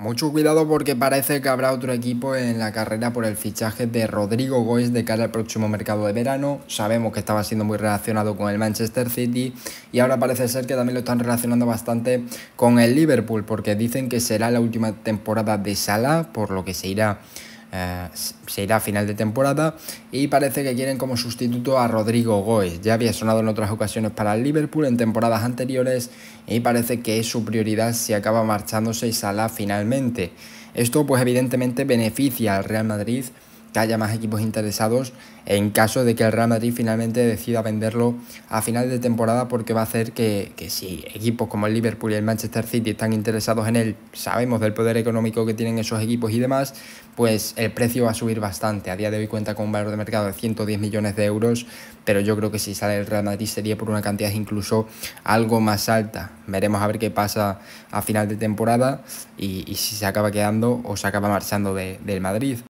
Mucho cuidado porque parece que habrá otro equipo en la carrera por el fichaje de Rodrigo Goes de cara al próximo mercado de verano. Sabemos que estaba siendo muy relacionado con el Manchester City y ahora parece ser que también lo están relacionando bastante con el Liverpool porque dicen que será la última temporada de sala por lo que se irá eh, se irá a final de temporada y parece que quieren como sustituto a Rodrigo Goes. Ya había sonado en otras ocasiones para el Liverpool en temporadas anteriores y parece que es su prioridad si acaba marchándose Salah finalmente. Esto pues evidentemente beneficia al Real Madrid que haya más equipos interesados en caso de que el Real Madrid finalmente decida venderlo a final de temporada porque va a hacer que, si equipos como el Liverpool y el Manchester City están interesados en él, sabemos del poder económico que tienen esos equipos y demás, pues el precio va a subir bastante. A día de hoy cuenta con un valor de mercado de 110 millones de euros, pero yo creo que si sale el Real Madrid sería por una cantidad incluso algo más alta. Veremos a ver qué pasa a final de temporada y, si se acaba quedando o se acaba marchando del Madrid.